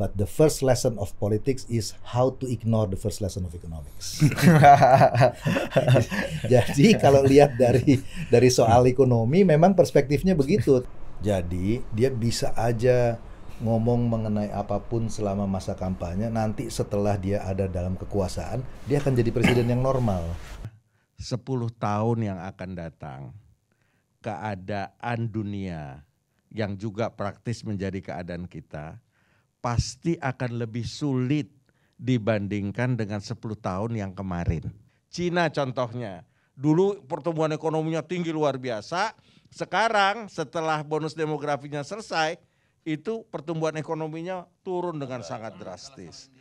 But the first lesson of politics is how to ignore the first lesson of economics. Jadi kalau lihat dari dari soal ekonomi memang perspektifnya begitu. Jadi dia bisa aja ngomong mengenai apapun selama masa kampanye, nanti setelah dia ada dalam kekuasaan, dia akan jadi presiden yang normal. 10 tahun yang akan datang, keadaan dunia yang juga praktis menjadi keadaan kita pasti akan lebih sulit dibandingkan dengan 10 tahun yang kemarin. Cina contohnya, dulu pertumbuhan ekonominya tinggi luar biasa, sekarang setelah bonus demografinya selesai, itu pertumbuhan ekonominya turun dengan sangat drastis.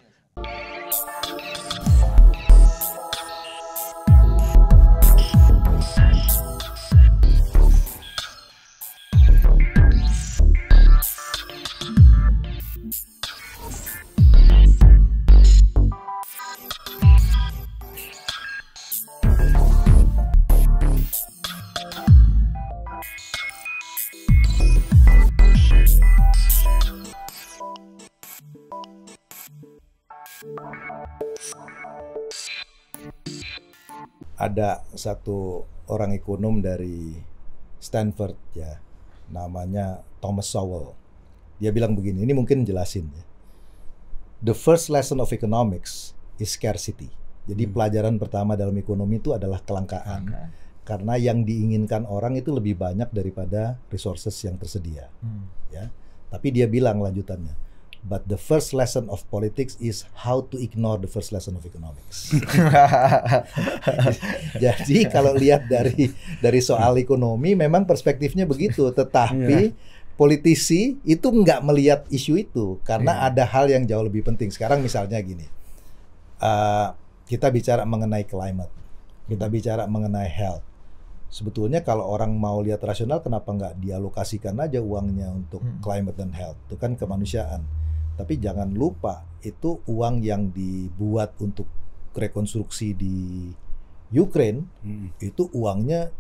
ada satu orang ekonom dari Stanford ya, namanya Thomas Sowell. Dia bilang begini, ini mungkin jelasin ya. The first lesson of economics is scarcity. Jadi hmm. pelajaran pertama dalam ekonomi itu adalah kelangkaan. Okay. Karena yang diinginkan orang itu lebih banyak daripada resources yang tersedia. Hmm. Ya. Tapi dia bilang lanjutannya, But the first lesson of politics is how to ignore the first lesson of economics. Jadi kalau lihat dari dari soal ekonomi memang perspektifnya begitu, tetapi iya. politisi itu nggak melihat isu itu karena yeah. ada hal yang jauh lebih penting. Sekarang misalnya gini, uh, kita bicara mengenai climate, kita hmm. bicara mengenai health, sebetulnya kalau orang mau lihat rasional kenapa nggak dialokasikan aja uangnya untuk hmm. climate dan health itu kan kemanusiaan tapi jangan lupa itu uang yang dibuat untuk rekonstruksi di Ukraine hmm. itu uangnya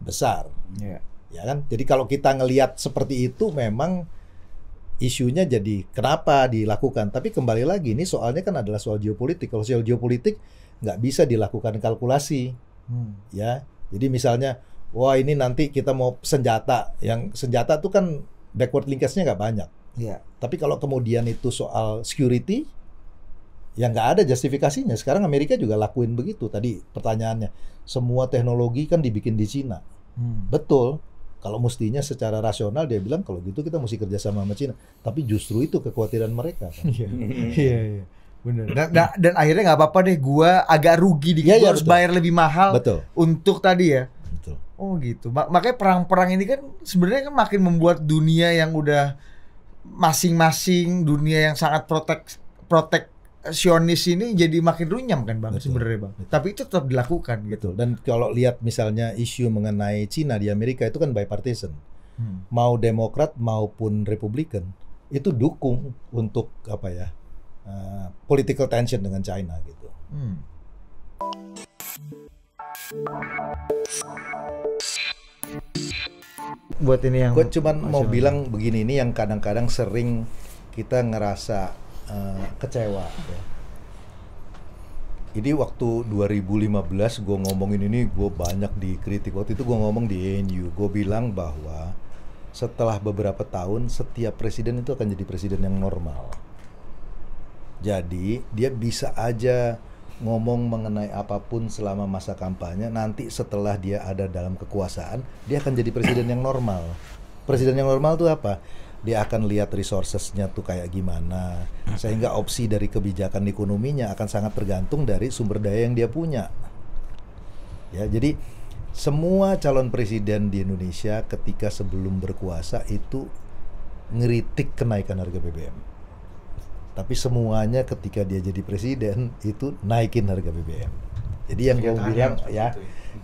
besar. Yeah. Ya kan? Jadi kalau kita ngelihat seperti itu memang isunya jadi kenapa dilakukan. Tapi kembali lagi ini soalnya kan adalah soal geopolitik. Kalau soal geopolitik nggak bisa dilakukan kalkulasi. Hmm. Ya. Jadi misalnya wah ini nanti kita mau senjata yang senjata itu kan backward linkage-nya nggak banyak. Ya. Tapi kalau kemudian itu soal security, yang nggak ada justifikasinya. Sekarang Amerika juga lakuin begitu. Tadi pertanyaannya, semua teknologi kan dibikin di Cina. Hmm. Betul. Kalau mestinya secara rasional dia bilang kalau gitu kita mesti kerja sama sama Cina. Tapi justru itu kekhawatiran mereka. Kan? Iya, iya, iya. Bener. Dan, nah, dan akhirnya nggak apa-apa deh, gue agak rugi dikit, ya, ya, harus betul. bayar lebih mahal betul. untuk tadi ya. Betul. Oh gitu. Mak makanya perang-perang ini kan sebenarnya kan makin membuat dunia yang udah masing-masing dunia yang sangat protek proteksionis ini jadi makin runyam kan bang sebenarnya bang. Betul. Tapi itu tetap dilakukan gitu. Dan kalau lihat misalnya isu mengenai Cina di Amerika itu kan bipartisan. Hmm. Mau Demokrat maupun Republikan itu dukung untuk apa ya? Uh, political tension dengan China gitu. Hmm buat ini yang gue cuman masalah. mau bilang begini ini yang kadang-kadang sering kita ngerasa uh, kecewa ya. Jadi waktu 2015 gue ngomongin ini gue banyak dikritik waktu itu gue ngomong di NU gue bilang bahwa setelah beberapa tahun setiap presiden itu akan jadi presiden yang normal jadi dia bisa aja ngomong mengenai apapun selama masa kampanye nanti setelah dia ada dalam kekuasaan dia akan jadi presiden yang normal presiden yang normal itu apa dia akan lihat resourcesnya tuh kayak gimana sehingga opsi dari kebijakan ekonominya akan sangat tergantung dari sumber daya yang dia punya ya jadi semua calon presiden di Indonesia ketika sebelum berkuasa itu ngeritik kenaikan harga BBM tapi semuanya ketika dia jadi presiden itu naikin harga BBM. Jadi yang gue mau bilang ya, ya,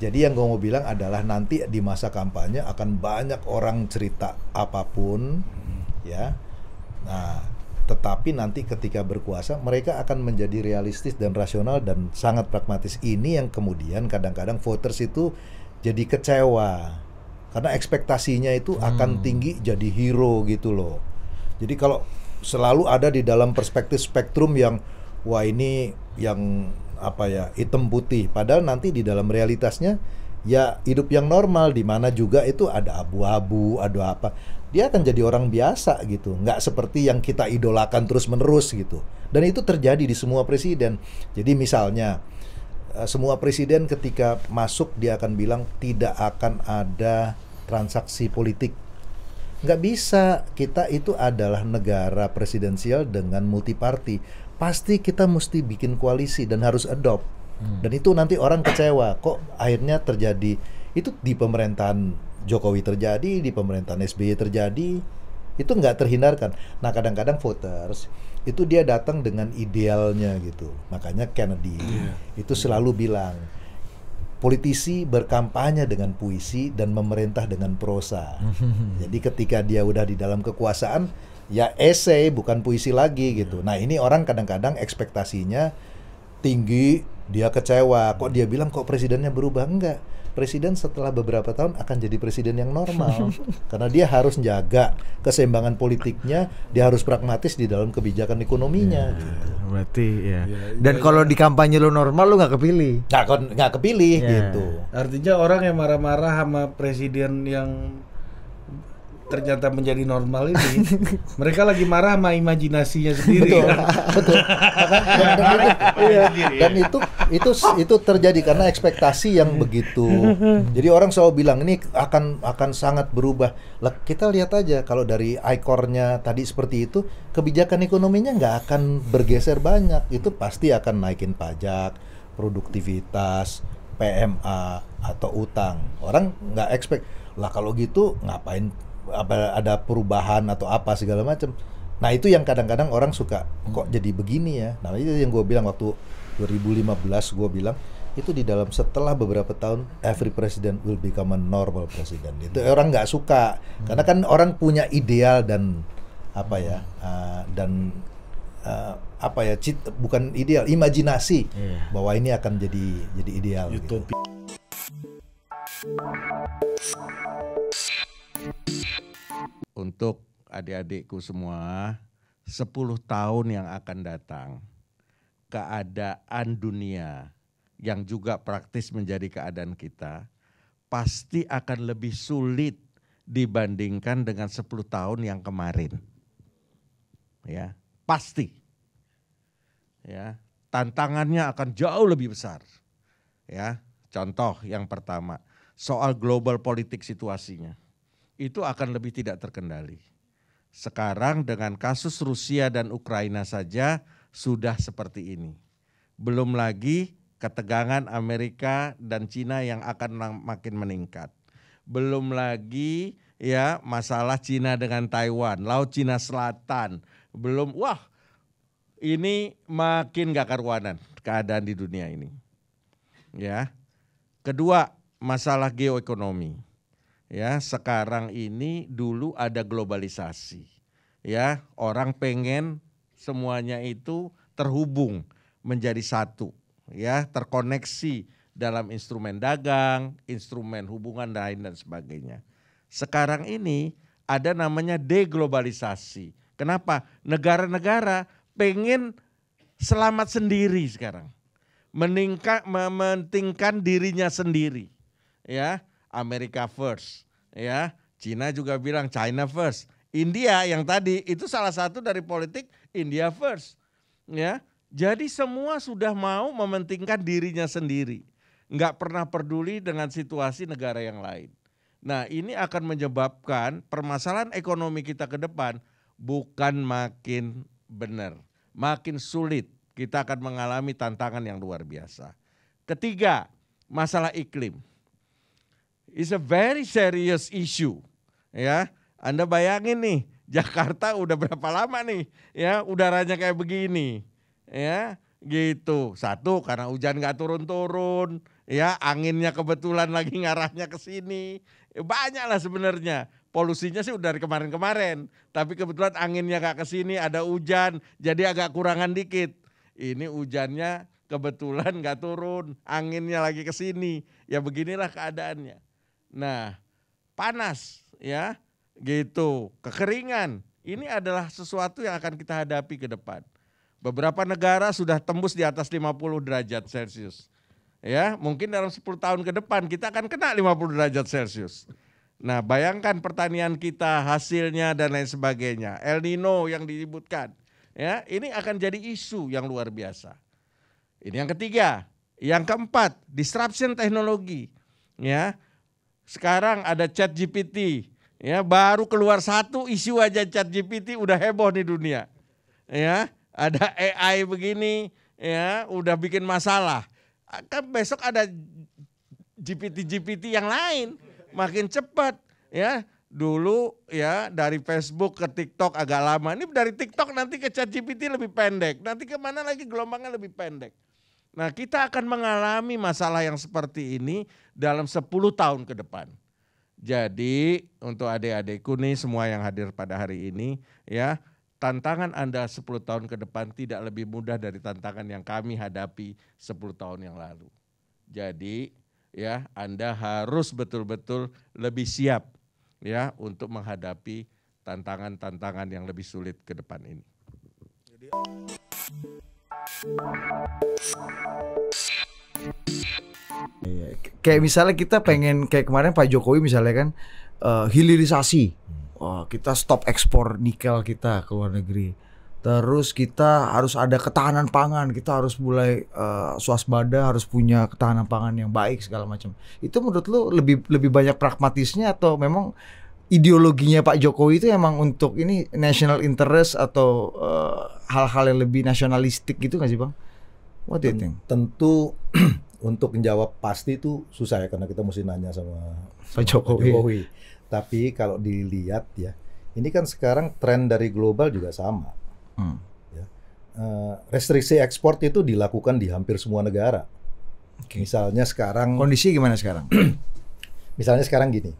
jadi yang gue mau bilang adalah nanti di masa kampanye akan banyak orang cerita apapun, hmm. ya. Nah, tetapi nanti ketika berkuasa mereka akan menjadi realistis dan rasional dan sangat pragmatis ini yang kemudian kadang-kadang voters itu jadi kecewa karena ekspektasinya itu akan hmm. tinggi jadi hero gitu loh jadi kalau selalu ada di dalam perspektif spektrum yang wah ini yang apa ya hitam putih padahal nanti di dalam realitasnya ya hidup yang normal di mana juga itu ada abu-abu ada apa dia akan jadi orang biasa gitu nggak seperti yang kita idolakan terus menerus gitu dan itu terjadi di semua presiden jadi misalnya eh, semua presiden ketika masuk dia akan bilang tidak akan ada transaksi politik Nggak bisa. Kita itu adalah negara presidensial dengan multiparti. Pasti kita mesti bikin koalisi dan harus adopt. Hmm. Dan itu nanti orang kecewa. Kok akhirnya terjadi? Itu di pemerintahan Jokowi terjadi, di pemerintahan SBY terjadi. Itu nggak terhindarkan. Nah kadang-kadang voters itu dia datang dengan idealnya gitu. Makanya Kennedy yeah. itu selalu bilang politisi berkampanye dengan puisi dan memerintah dengan prosa. Jadi ketika dia udah di dalam kekuasaan, ya esai bukan puisi lagi gitu. Nah ini orang kadang-kadang ekspektasinya tinggi, dia kecewa. Kok dia bilang kok presidennya berubah enggak? presiden setelah beberapa tahun akan jadi presiden yang normal karena dia harus jaga keseimbangan politiknya dia harus pragmatis di dalam kebijakan ekonominya ya, gitu. berarti ya, ya dan ya, kalau ya. di kampanye lu normal lu nggak kepilih nggak nggak kepilih ya. gitu artinya orang yang marah-marah sama presiden yang ternyata menjadi normal ini mereka lagi marah sama imajinasinya sendiri betul, betul. Iya. Dan, itu, dan itu itu itu terjadi karena ekspektasi yang begitu. Jadi orang selalu bilang ini akan akan sangat berubah. Lah, kita lihat aja kalau dari ikornya tadi seperti itu, kebijakan ekonominya nggak akan bergeser banyak. Itu pasti akan naikin pajak, produktivitas, PMA atau utang. Orang nggak expect lah kalau gitu ngapain ada perubahan atau apa segala macam. Nah itu yang kadang-kadang orang suka kok jadi begini ya. Nah itu yang gue bilang waktu 2015 gue bilang itu di dalam setelah beberapa tahun every president will become a normal president itu hmm. orang nggak suka hmm. karena kan orang punya ideal dan apa ya uh, dan uh, apa ya cita, bukan ideal imajinasi yeah. bahwa ini akan jadi jadi ideal Utopia. gitu. untuk adik-adikku semua 10 tahun yang akan datang keadaan dunia yang juga praktis menjadi keadaan kita pasti akan lebih sulit dibandingkan dengan 10 tahun yang kemarin. Ya, pasti. Ya, tantangannya akan jauh lebih besar. Ya, contoh yang pertama, soal global politik situasinya. Itu akan lebih tidak terkendali. Sekarang dengan kasus Rusia dan Ukraina saja sudah seperti ini. Belum lagi ketegangan Amerika dan Cina yang akan makin meningkat. Belum lagi ya masalah Cina dengan Taiwan, Laut Cina Selatan. Belum wah ini makin gak karuanan keadaan di dunia ini. Ya. Kedua, masalah geoekonomi. Ya, sekarang ini dulu ada globalisasi. Ya, orang pengen semuanya itu terhubung menjadi satu ya terkoneksi dalam instrumen dagang, instrumen hubungan lain dan sebagainya. Sekarang ini ada namanya deglobalisasi. Kenapa? Negara-negara pengen selamat sendiri sekarang. Meningkat mementingkan dirinya sendiri. Ya, Amerika first, ya. Cina juga bilang China first. India yang tadi itu salah satu dari politik India first. Ya. Jadi semua sudah mau mementingkan dirinya sendiri. Nggak pernah peduli dengan situasi negara yang lain. Nah ini akan menyebabkan permasalahan ekonomi kita ke depan bukan makin benar. Makin sulit kita akan mengalami tantangan yang luar biasa. Ketiga, masalah iklim. It's a very serious issue. Ya, anda bayangin nih, Jakarta udah berapa lama nih ya udaranya kayak begini. Ya, gitu. Satu karena hujan nggak turun-turun, ya anginnya kebetulan lagi ngarahnya ke sini. Banyak lah sebenarnya polusinya sih udah dari kemarin-kemarin. Tapi kebetulan anginnya gak ke sini, ada hujan, jadi agak kurangan dikit. Ini hujannya kebetulan gak turun, anginnya lagi ke sini. Ya beginilah keadaannya. Nah, panas ya gitu, kekeringan. Ini adalah sesuatu yang akan kita hadapi ke depan. Beberapa negara sudah tembus di atas 50 derajat Celcius. Ya, mungkin dalam 10 tahun ke depan kita akan kena 50 derajat Celcius. Nah, bayangkan pertanian kita, hasilnya dan lain sebagainya. El Nino yang disebutkan. Ya, ini akan jadi isu yang luar biasa. Ini yang ketiga, yang keempat, disruption teknologi. Ya. Sekarang ada Chat GPT, Ya, baru keluar satu isi wajah GPT udah heboh di dunia. Ya, ada AI begini, ya, udah bikin masalah. Kan besok ada GPT-GPT yang lain, makin cepat, ya. Dulu ya dari Facebook ke TikTok agak lama. Ini dari TikTok nanti ke Chat GPT lebih pendek. Nanti kemana lagi gelombangnya lebih pendek. Nah kita akan mengalami masalah yang seperti ini dalam 10 tahun ke depan. Jadi untuk adik-adikku nih semua yang hadir pada hari ini ya, tantangan Anda 10 tahun ke depan tidak lebih mudah dari tantangan yang kami hadapi 10 tahun yang lalu. Jadi ya Anda harus betul-betul lebih siap ya untuk menghadapi tantangan-tantangan yang lebih sulit ke depan ini. Jadi... Iya. Kayak misalnya kita pengen kayak kemarin Pak Jokowi misalnya kan uh, hilirisasi. Oh, kita stop ekspor nikel kita ke luar negeri. Terus kita harus ada ketahanan pangan, kita harus mulai uh, swasbada, harus punya ketahanan pangan yang baik segala macam. Itu menurut lu lebih lebih banyak pragmatisnya atau memang ideologinya Pak Jokowi itu emang untuk ini national interest atau eh, hal-hal uh, yang lebih nasionalistik gitu nggak sih bang? What do you think? Tentu untuk menjawab pasti itu susah ya karena kita mesti nanya sama Pak Jokowi. Jokowi. Tapi kalau dilihat ya, ini kan sekarang tren dari global juga sama. Hmm. Ya. Uh, restriksi ekspor itu dilakukan di hampir semua negara. Okay. Misalnya sekarang kondisi gimana sekarang? misalnya sekarang gini,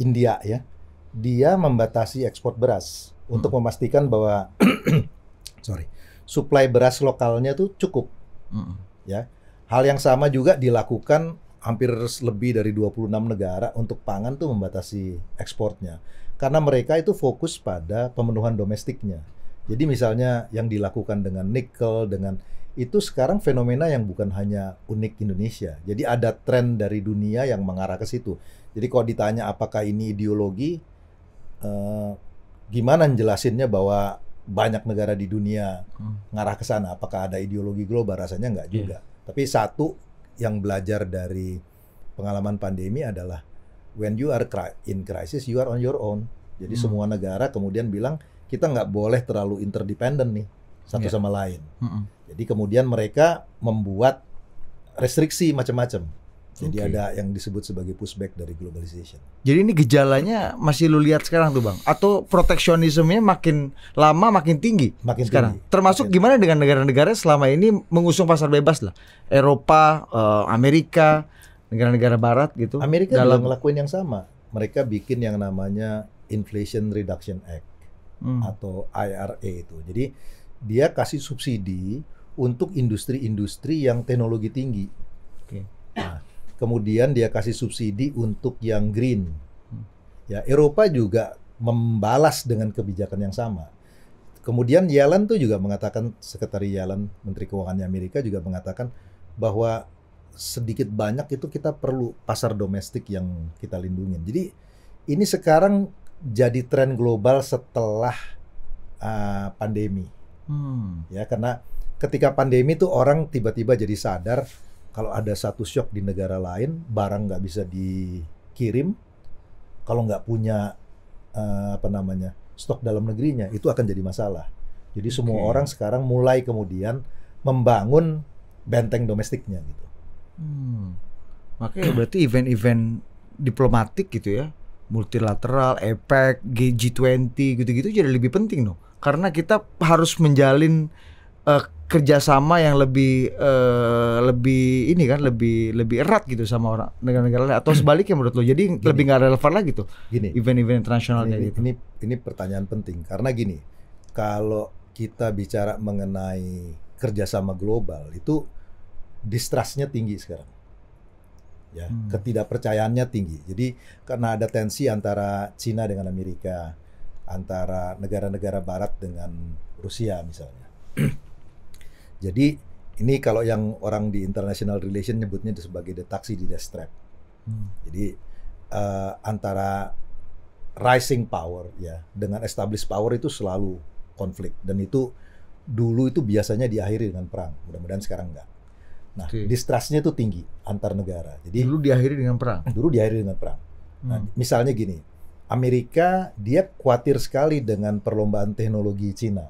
India ya, dia membatasi ekspor beras hmm. untuk memastikan bahwa sorry, supply beras lokalnya itu cukup. Hmm. Ya Hal yang sama juga dilakukan hampir lebih dari 26 negara untuk pangan tuh membatasi ekspornya. Karena mereka itu fokus pada pemenuhan domestiknya. Jadi misalnya yang dilakukan dengan nikel, dengan itu sekarang fenomena yang bukan hanya unik Indonesia. Jadi ada tren dari dunia yang mengarah ke situ. Jadi kalau ditanya apakah ini ideologi, eh, gimana jelasinnya bahwa banyak negara di dunia mengarah hmm. ke sana? Apakah ada ideologi global? Rasanya nggak iya. juga. Yeah. Tapi satu yang belajar dari pengalaman pandemi adalah when you are in crisis you are on your own. Jadi hmm. semua negara kemudian bilang kita nggak boleh terlalu interdependent nih satu yeah. sama lain. Hmm. Jadi kemudian mereka membuat restriksi macam-macam. Jadi okay. ada yang disebut sebagai pushback dari globalization. Jadi ini gejalanya masih lu lihat sekarang tuh bang? Atau proteksionismenya makin lama makin tinggi? Makin sekarang. Tinggi. Termasuk makin gimana dengan negara-negara selama ini mengusung pasar bebas lah, Eropa, eh, Amerika, negara-negara Barat gitu. Amerika dalam... juga ngelakuin yang sama. Mereka bikin yang namanya Inflation Reduction Act hmm. atau IRA itu. Jadi dia kasih subsidi untuk industri-industri yang teknologi tinggi. Okay. Nah, kemudian dia kasih subsidi untuk yang green. Hmm. Ya, Eropa juga membalas dengan kebijakan yang sama. Kemudian Yellen tuh juga mengatakan, Sekretari Yellen, Menteri Keuangannya Amerika juga mengatakan bahwa sedikit banyak itu kita perlu pasar domestik yang kita lindungi. Jadi ini sekarang jadi tren global setelah uh, pandemi. Hmm. Ya karena ketika pandemi tuh orang tiba-tiba jadi sadar kalau ada satu shock di negara lain barang nggak bisa dikirim kalau nggak punya uh, apa namanya stok dalam negerinya itu akan jadi masalah jadi semua orang sekarang mulai kemudian membangun benteng domestiknya gitu hmm. makanya berarti event-event diplomatik gitu ya multilateral efek G20 gitu-gitu jadi lebih penting loh. karena kita harus menjalin uh, kerjasama yang lebih uh, lebih ini kan lebih lebih erat gitu sama orang negara-negara lain atau sebaliknya menurut lo jadi gini, lebih nggak relevan lagi tuh gini event-event internasionalnya ini, gitu ini ini pertanyaan penting karena gini kalau kita bicara mengenai kerjasama global itu distrustnya tinggi sekarang ya hmm. ketidakpercayaannya tinggi jadi karena ada tensi antara Cina dengan Amerika antara negara-negara Barat dengan Rusia misalnya Jadi ini kalau yang orang di international relation nyebutnya sebagai the taxi di death trap. Hmm. Jadi uh, antara rising power ya dengan established power itu selalu konflik dan itu dulu itu biasanya diakhiri dengan perang. Mudah-mudahan sekarang enggak. Nah, okay. distrustnya itu tinggi antar negara. Jadi dulu diakhiri dengan perang. Dulu diakhiri dengan perang. Nah, hmm. misalnya gini, Amerika dia khawatir sekali dengan perlombaan teknologi Cina.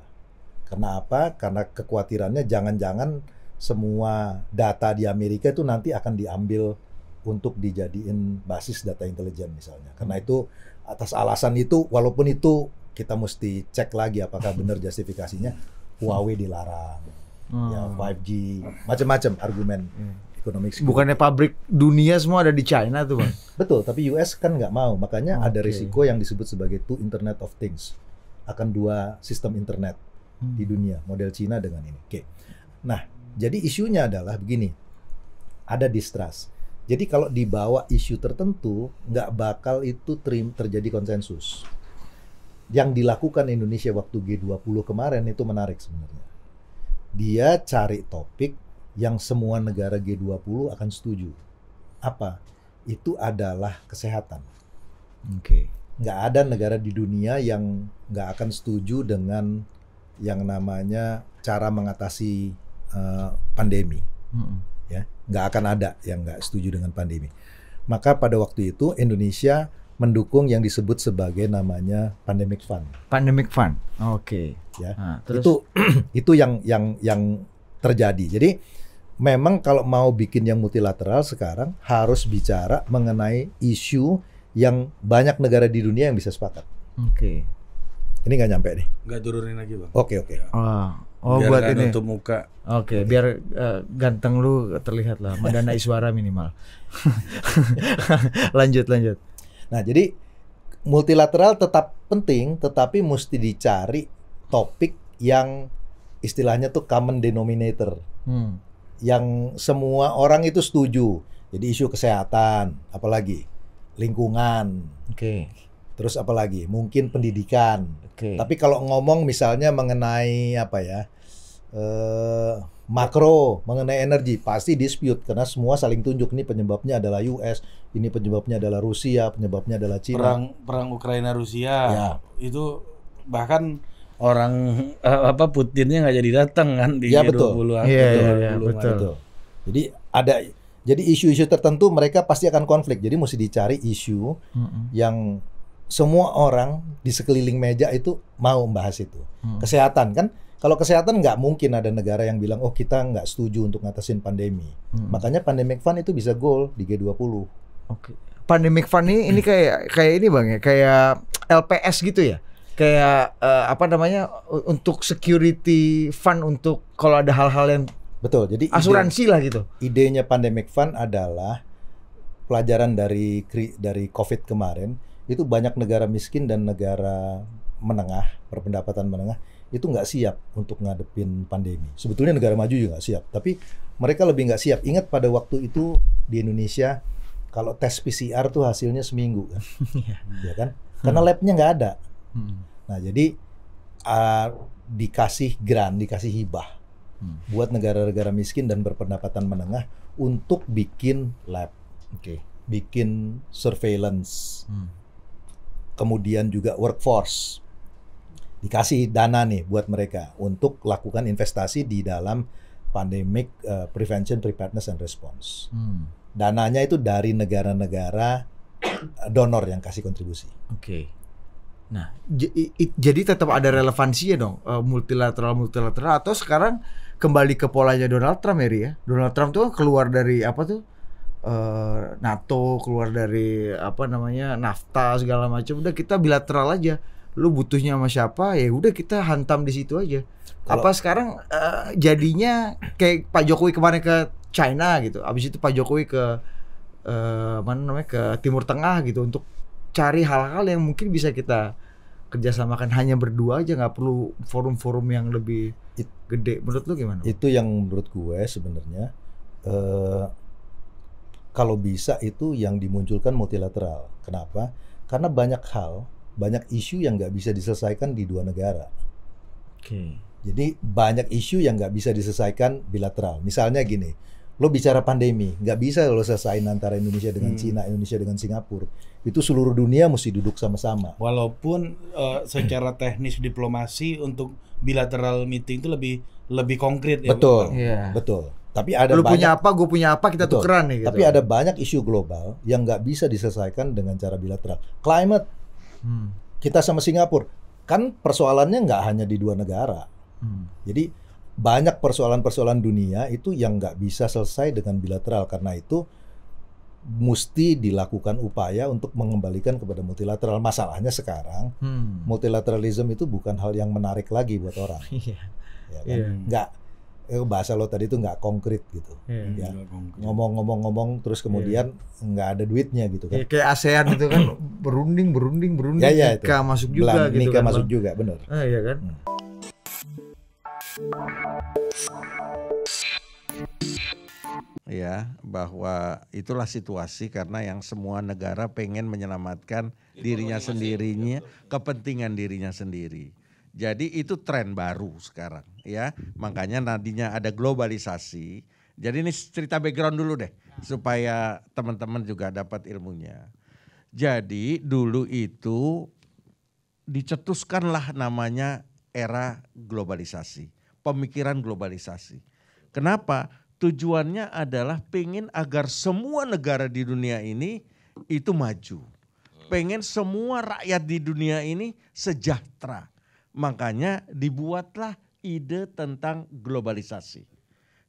Karena apa? Karena kekhawatirannya jangan-jangan semua data di Amerika itu nanti akan diambil untuk dijadiin basis data intelijen misalnya. Karena itu atas alasan itu walaupun itu kita mesti cek lagi apakah benar justifikasinya Huawei dilarang. Ya, hmm. Ya 5G, macam-macam argumen hmm. ekonomi. Bukannya pabrik dunia semua ada di China tuh, Bang. Betul, tapi US kan nggak mau. Makanya okay. ada risiko yang disebut sebagai two internet of things. Akan dua sistem internet Hmm. di dunia model Cina dengan ini. Oke. Okay. Nah, jadi isunya adalah begini. Ada distrust. Jadi kalau dibawa isu tertentu, nggak bakal itu terjadi konsensus. Yang dilakukan Indonesia waktu G20 kemarin itu menarik sebenarnya. Dia cari topik yang semua negara G20 akan setuju. Apa? Itu adalah kesehatan. Oke. Okay. Nggak ada negara di dunia yang nggak akan setuju dengan yang namanya cara mengatasi uh, pandemi. Hmm. Ya, nggak akan ada yang nggak setuju dengan pandemi. Maka pada waktu itu Indonesia mendukung yang disebut sebagai namanya pandemic fund. Pandemic fund. Oke. Okay. Ya. Nah, terus? Itu itu yang yang yang terjadi. Jadi memang kalau mau bikin yang multilateral sekarang harus bicara mengenai isu yang banyak negara di dunia yang bisa sepakat. Oke. Okay. Ini nggak nyampe nih. Nggak turunin lagi bang. Oke okay, oke. Okay. Ah. Oh, oh buat ini. Untuk muka. Oke, okay, biar uh, ganteng lu terlihat lah, mendanai suara minimal. lanjut lanjut. Nah jadi multilateral tetap penting, tetapi mesti dicari topik yang istilahnya tuh common denominator. Hmm. Yang semua orang itu setuju. Jadi isu kesehatan, apalagi lingkungan, okay. Terus apa lagi? Mungkin pendidikan. Okay. Tapi kalau ngomong misalnya mengenai apa ya? uh, makro mengenai energi pasti dispute karena semua saling tunjuk ini penyebabnya adalah US, ini penyebabnya adalah Rusia, penyebabnya adalah Cina. Perang perang Ukraina Rusia ya. itu bahkan orang eh, apa Putinnya nggak jadi datang kan di ya, 20 an Iya, ya, ya, betul. betul. Jadi ada jadi isu-isu tertentu mereka pasti akan konflik. Jadi mesti dicari isu mm -hmm. yang semua orang di sekeliling meja itu mau membahas itu. Hmm. Kesehatan kan, kalau kesehatan nggak mungkin ada negara yang bilang, oh kita nggak setuju untuk ngatasin pandemi. Hmm. Makanya pandemic fund itu bisa goal di G20. Oke. Okay. Pandemic fund ini, ini kayak kayak ini bang ya, kayak LPS gitu ya? Kayak uh, apa namanya untuk security fund untuk kalau ada hal-hal yang betul. Jadi asuransi ide, lah gitu. Idenya pandemic fund adalah pelajaran dari dari COVID kemarin itu banyak negara miskin dan negara menengah berpendapatan menengah itu nggak siap untuk ngadepin pandemi. Sebetulnya negara maju juga nggak siap, tapi mereka lebih nggak siap. Ingat pada waktu itu di Indonesia kalau tes PCR tuh hasilnya seminggu kan, ya kan? Hmm. Karena labnya nggak ada. Hmm. Nah jadi uh, dikasih grant, dikasih hibah hmm. buat negara-negara miskin dan berpendapatan menengah untuk bikin lab, okay. bikin surveillance. Hmm kemudian juga workforce. Dikasih dana nih buat mereka untuk lakukan investasi di dalam pandemic uh, prevention, preparedness and response. Hmm. Dananya itu dari negara-negara eh, donor yang kasih kontribusi. Oke. Okay. Nah, jadi tetap ada relevansinya dong eh, multilateral multilateral atau sekarang kembali ke polanya Donald Trump ya, ya. Donald Trump tuh keluar dari apa tuh uh, NATO keluar dari apa namanya NAFTA segala macam udah kita bilateral aja lu butuhnya sama siapa ya udah kita hantam di situ aja Kalo... apa sekarang uh, jadinya kayak Pak Jokowi kemarin ke China gitu abis itu Pak Jokowi ke uh, mana namanya ke Timur Tengah gitu untuk cari hal-hal yang mungkin bisa kita kerjasamakan hanya berdua aja nggak perlu forum-forum yang lebih gede menurut lu gimana? Itu yang menurut gue sebenarnya uh, kalau bisa itu yang dimunculkan multilateral. Kenapa? Karena banyak hal, banyak isu yang nggak bisa diselesaikan di dua negara. Oke. Okay. Jadi banyak isu yang nggak bisa diselesaikan bilateral. Misalnya gini, lo bicara pandemi, nggak bisa lo selesaiin antara Indonesia dengan hmm. Cina, Indonesia dengan Singapura. Itu seluruh dunia mesti duduk sama-sama. Walaupun uh, secara teknis diplomasi untuk bilateral meeting itu lebih lebih konkret. Betul, ya, betul. Yeah. betul. Tapi ada lu banyak, punya apa, gue punya apa, kita tukeran nih. Gitu. Tapi ada banyak isu global yang nggak bisa diselesaikan dengan cara bilateral. Climate, hmm. kita sama Singapura, kan persoalannya nggak hanya di dua negara. Hmm. Jadi banyak persoalan-persoalan dunia itu yang nggak bisa selesai dengan bilateral. Karena itu mesti dilakukan upaya untuk mengembalikan kepada multilateral. Masalahnya sekarang hmm. multilateralism itu bukan hal yang menarik lagi buat orang. yeah. ya kan? yeah. Nggak eh, bahasa lo tadi itu nggak konkret gitu. Yeah, ya. Ngomong-ngomong-ngomong terus kemudian iya. nggak yeah. ada duitnya gitu kan. Yeah, kayak ASEAN itu kan berunding berunding berunding yeah, yeah, nikah masuk juga Belang, gitu nikah kan. masuk bang. juga benar. Ah iya kan. Hmm. ya bahwa itulah situasi karena yang semua negara pengen menyelamatkan dirinya sendirinya, kepentingan dirinya sendiri. Jadi itu tren baru sekarang ya. Makanya nadinya ada globalisasi. Jadi ini cerita background dulu deh supaya teman-teman juga dapat ilmunya. Jadi dulu itu dicetuskanlah namanya era globalisasi, pemikiran globalisasi. Kenapa? Tujuannya adalah pengen agar semua negara di dunia ini itu maju. Pengen semua rakyat di dunia ini sejahtera Makanya dibuatlah ide tentang globalisasi.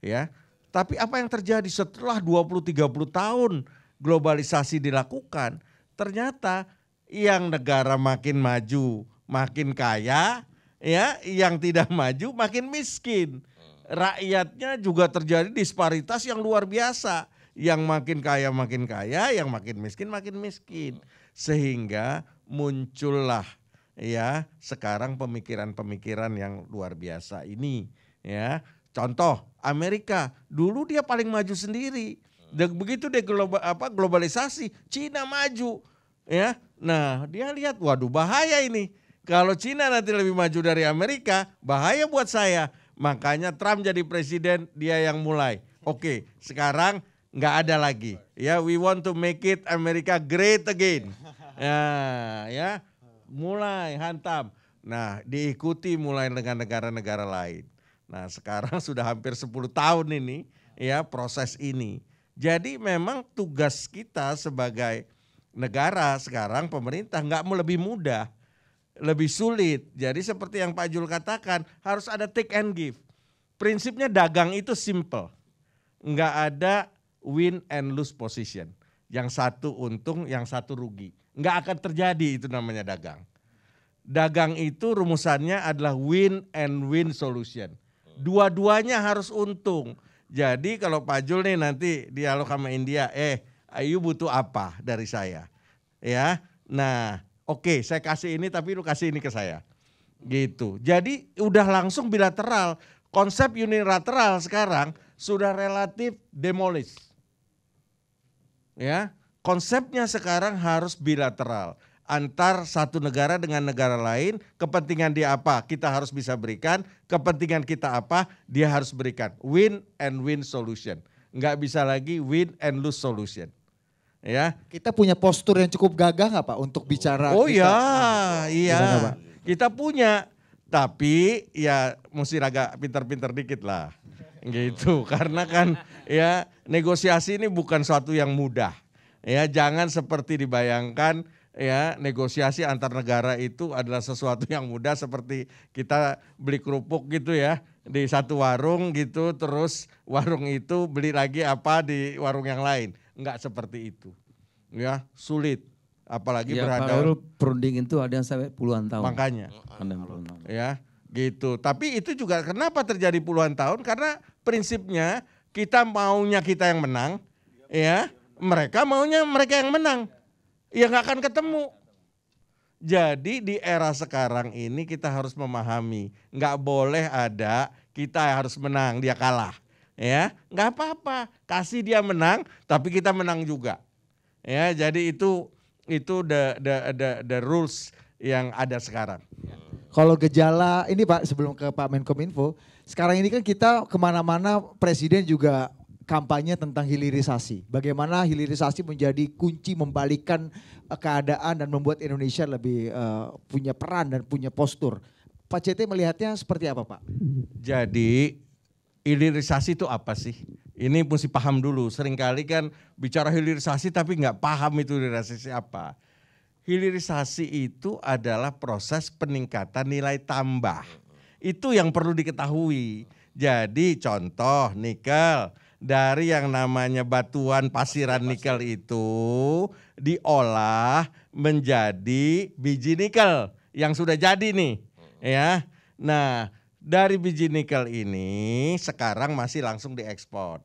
Ya. Tapi apa yang terjadi setelah 20 30 tahun globalisasi dilakukan, ternyata yang negara makin maju, makin kaya, ya, yang tidak maju makin miskin. Rakyatnya juga terjadi disparitas yang luar biasa. Yang makin kaya makin kaya, yang makin miskin makin miskin. Sehingga muncullah ya sekarang pemikiran-pemikiran yang luar biasa ini ya contoh Amerika dulu dia paling maju sendiri dan begitu dia global, apa globalisasi Cina maju ya nah dia lihat waduh bahaya ini kalau Cina nanti lebih maju dari Amerika bahaya buat saya makanya Trump jadi presiden dia yang mulai oke sekarang nggak ada lagi ya we want to make it America great again nah, ya ya mulai hantam. Nah, diikuti mulai dengan negara-negara lain. Nah, sekarang sudah hampir 10 tahun ini ya proses ini. Jadi memang tugas kita sebagai negara sekarang pemerintah nggak mau lebih mudah, lebih sulit. Jadi seperti yang Pak Jul katakan harus ada take and give. Prinsipnya dagang itu simple. Nggak ada win and lose position. Yang satu untung, yang satu rugi. Nggak akan terjadi itu namanya dagang. Dagang itu rumusannya adalah win and win solution. Dua-duanya harus untung. Jadi kalau Pak Jul nih nanti dialog sama India, eh Ayu butuh apa dari saya? Ya, nah oke okay, saya kasih ini tapi lu kasih ini ke saya. Gitu. Jadi udah langsung bilateral. Konsep unilateral sekarang sudah relatif demolis. Ya, konsepnya sekarang harus bilateral antar satu negara dengan negara lain, kepentingan dia apa kita harus bisa berikan, kepentingan kita apa dia harus berikan. Win and win solution. Nggak bisa lagi win and lose solution. Ya. Kita punya postur yang cukup gagah nggak Pak untuk bicara? Oh kita, ya, nah, iya. Gimana, Kita punya, tapi ya mesti agak pintar-pintar dikit lah. Gitu, karena kan ya negosiasi ini bukan suatu yang mudah Ya, jangan seperti dibayangkan ya negosiasi antar negara itu adalah sesuatu yang mudah seperti kita beli kerupuk gitu ya di satu warung gitu terus warung itu beli lagi apa di warung yang lain nggak seperti itu ya sulit apalagi ya, berada perunding itu ada yang sampai puluhan tahun makanya ya gitu tapi itu juga kenapa terjadi puluhan tahun karena prinsipnya kita maunya kita yang menang ya mereka maunya mereka yang menang. Ya nggak akan ketemu. Jadi di era sekarang ini kita harus memahami, nggak boleh ada kita harus menang dia kalah. Ya, nggak apa-apa. Kasih dia menang, tapi kita menang juga. Ya, jadi itu itu the the the, the rules yang ada sekarang. Kalau gejala ini Pak sebelum ke Pak Menkominfo, sekarang ini kan kita kemana-mana presiden juga kampanye tentang hilirisasi. Bagaimana hilirisasi menjadi kunci membalikan eh, keadaan dan membuat Indonesia lebih uh, punya peran dan punya postur. Pak CT melihatnya seperti apa Pak? Jadi hilirisasi itu apa sih? Ini mesti paham dulu. Seringkali kan bicara hilirisasi tapi nggak paham itu hilirisasi apa. Hilirisasi itu adalah proses peningkatan nilai tambah. Itu yang perlu diketahui. Jadi contoh nikel dari yang namanya batuan pasiran nikel itu diolah menjadi biji nikel yang sudah jadi nih hmm. ya. Nah, dari biji nikel ini sekarang masih langsung diekspor